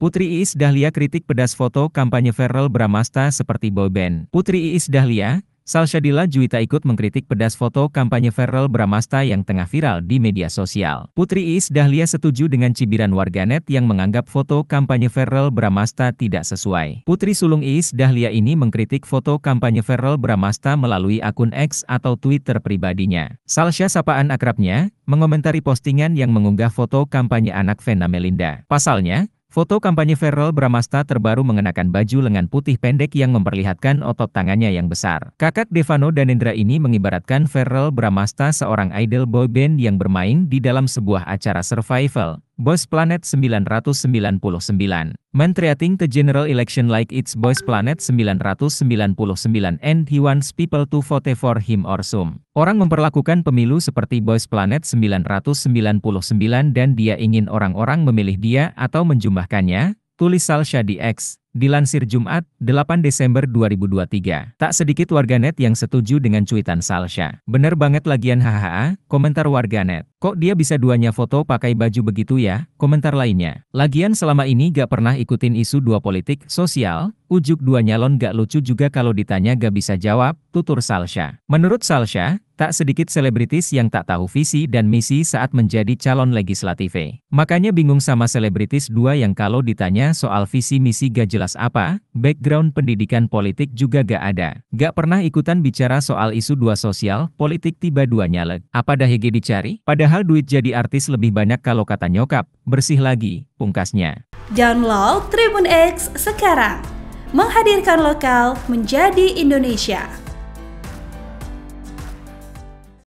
Putri Iis Dahlia kritik pedas foto kampanye Feral Bramasta seperti boyband. Putri Iis Dahlia, Salsyadila Juwita ikut mengkritik pedas foto kampanye Feral Bramasta yang tengah viral di media sosial. Putri Iis Dahlia setuju dengan cibiran warganet yang menganggap foto kampanye Feral Bramasta tidak sesuai. Putri Sulung Iis Dahlia ini mengkritik foto kampanye Feral Bramasta melalui akun X atau Twitter pribadinya. Salsya sapaan akrabnya, mengomentari postingan yang mengunggah foto kampanye anak Vena Melinda. Pasalnya, Foto kampanye Ferrol Bramasta terbaru mengenakan baju lengan putih pendek yang memperlihatkan otot tangannya yang besar. Kakak Devano Danendra ini mengibaratkan Ferrol Bramasta seorang idol boyband yang bermain di dalam sebuah acara survival. Boss Planet 999. Mentreating the general election like it's Boss Planet 999 and he wants people to vote for him or some. Orang memperlakukan pemilu seperti Boss Planet 999 dan dia ingin orang-orang memilih dia atau menjumlahkannya, tulis Salsha di X. Dilansir Jumat, 8 Desember 2023. Tak sedikit warganet yang setuju dengan cuitan Salsha. Bener banget lagian hahaha, komentar warganet. Kok dia bisa duanya foto pakai baju begitu ya? Komentar lainnya. Lagian selama ini gak pernah ikutin isu dua politik, sosial, ujuk dua nyalon gak lucu juga kalau ditanya gak bisa jawab, tutur Salsha. Menurut Salsha, tak sedikit selebritis yang tak tahu visi dan misi saat menjadi calon legislatif. Makanya bingung sama selebritis dua yang kalau ditanya soal visi misi gak jelas apa, background pendidikan politik juga gak ada. Gak pernah ikutan bicara soal isu dua sosial, politik tiba dua nyalek. Apa dah higi dicari? Padahal Padahal duit jadi artis lebih banyak kalau kata nyokap, bersih lagi, pungkasnya. Download Tribun X sekarang, menghadirkan lokal menjadi Indonesia.